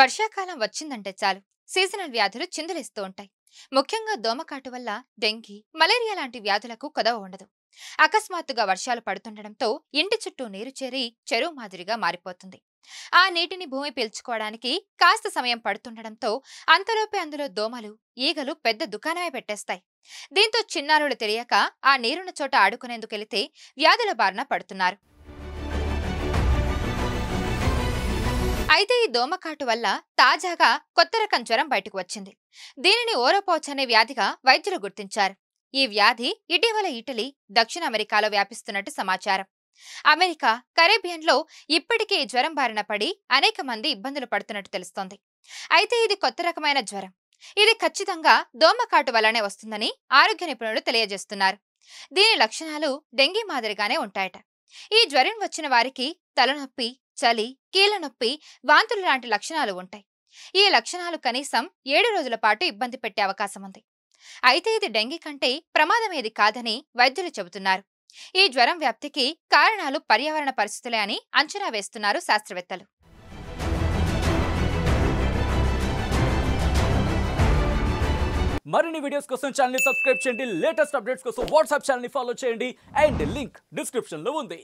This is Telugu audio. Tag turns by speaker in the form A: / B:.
A: వర్షాకాలం వచ్చిందంటే చాలు సీజనల్ వ్యాధులు చిందులేస్తూ ఉంటాయి ముఖ్యంగా దోమకాటు వల్ల డెంగీ మలేరియా లాంటి వ్యాధులకు కొదవ ఉండదు అకస్మాత్తుగా వర్షాలు పడుతుండటంతో ఇంటి చుట్టూ నీరు చేరి చెరువు మాదిరిగా మారిపోతుంది ఆ నీటిని భూమి పీల్చుకోవడానికి కాస్త సమయం పడుతుండటంతో అంతలోపే అందులో దోమలు ఈగలు పెద్ద దుకాణమే పెట్టేస్తాయి దీంతో చిన్నారులు తెలియక ఆ నీరున్న చోట ఆడుకునేందుకెళితే వ్యాధుల బారిన పడుతున్నారు అయితే ఈ దోమకాటు వల్ల తాజాగా కొత్త రకం జ్వరం బయటకు వచ్చింది దీనిని ఓరోపోచ్ అనే వ్యాధిగా వైద్యులు గుర్తించారు ఈ వ్యాధి ఇటీవల ఇటలీ దక్షిణ అమెరికాలో వ్యాపిస్తున్నట్టు సమాచారం అమెరికా కరేబియన్లో ఇప్పటికే ఈ జ్వరం బారిన పడి అనేక మంది ఇబ్బందులు పడుతున్నట్టు తెలుస్తోంది అయితే ఇది కొత్త రకమైన జ్వరం ఇది ఖచ్చితంగా దోమకాటు వల్లనే వస్తుందని ఆరోగ్య నిపుణులు తెలియజేస్తున్నారు దీని లక్షణాలు డెంగీ మాదిరిగానే ఉంటాయట ఈ జ్వరం వచ్చిన వారికి తలనొప్పి చలి కీళ్లనొప్పి వాంతులు లాంటి లక్షణాలు ఉంటాయి ఈ లక్షణాలు కనీసం ఏడు రోజుల పాటు ఇబ్బంది పెట్టే అవకాశం ఉంది అయితే ఇది డెంగీ కంటే ప్రమాదమేది కాదని వైద్యులు చెబుతున్నారు ఈ జ్వరం వ్యాప్తికి కారణాలు పర్యావరణ పరిస్థితులే అని అంచనా వేస్తున్నారు శాస్త్రవేత్తలు
B: మరిన్ని వీడియోస్ కోసం ఛానల్ సబ్స్క్రైబ్ చేయండి లేటెస్ట్ అప్డేట్స్ కోసం వాట్సాప్ ఛానల్ ఫాలో చేయండి అండ్ లింక్ డిస్క్రిప్షన్లో ఉంది